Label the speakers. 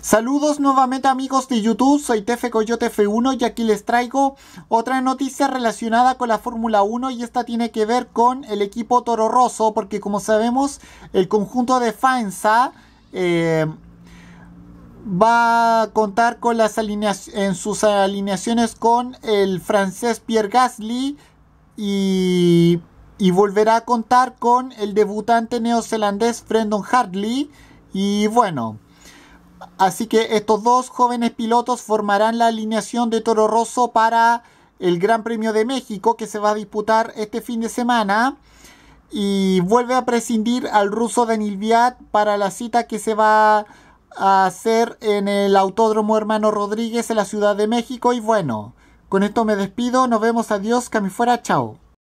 Speaker 1: Saludos nuevamente amigos de YouTube, soy Tefe Coyote F1 y aquí les traigo otra noticia relacionada con la Fórmula 1 y esta tiene que ver con el equipo Toro Rosso porque como sabemos el conjunto de Faenza eh, va a contar con las en sus alineaciones con el francés Pierre Gasly y, y volverá a contar con el debutante neozelandés Brendan Hartley y bueno... Así que estos dos jóvenes pilotos formarán la alineación de Toro Rosso para el Gran Premio de México que se va a disputar este fin de semana y vuelve a prescindir al ruso Daniel Viat para la cita que se va a hacer en el Autódromo Hermano Rodríguez en la Ciudad de México y bueno, con esto me despido, nos vemos, adiós, cami fuera, chao.